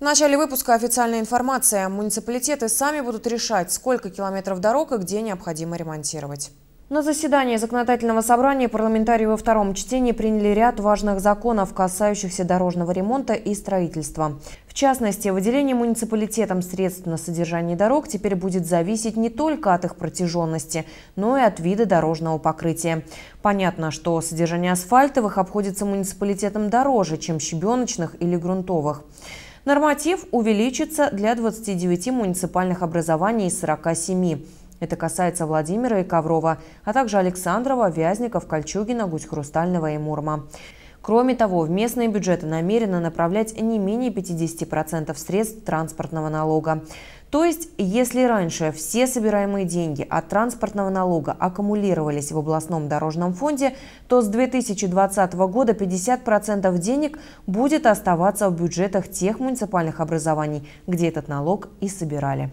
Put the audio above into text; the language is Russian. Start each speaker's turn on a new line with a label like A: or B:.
A: В начале выпуска официальная информация. Муниципалитеты сами будут решать, сколько километров дорог и где необходимо ремонтировать. На заседании законодательного собрания парламентарии во втором чтении приняли ряд важных законов, касающихся дорожного ремонта и строительства. В частности, выделение муниципалитетам средств на содержание дорог теперь будет зависеть не только от их протяженности, но и от вида дорожного покрытия. Понятно, что содержание асфальтовых обходится муниципалитетам дороже, чем щебеночных или грунтовых. Норматив увеличится для 29 муниципальных образований из 47. Это касается Владимира и Коврова, а также Александрова, Вязников, Кольчугина, Гусь-Хрустального и Мурма. Кроме того, в местные бюджеты намерено направлять не менее 50% средств транспортного налога. То есть, если раньше все собираемые деньги от транспортного налога аккумулировались в областном дорожном фонде, то с 2020 года 50% денег будет оставаться в бюджетах тех муниципальных образований, где этот налог и собирали.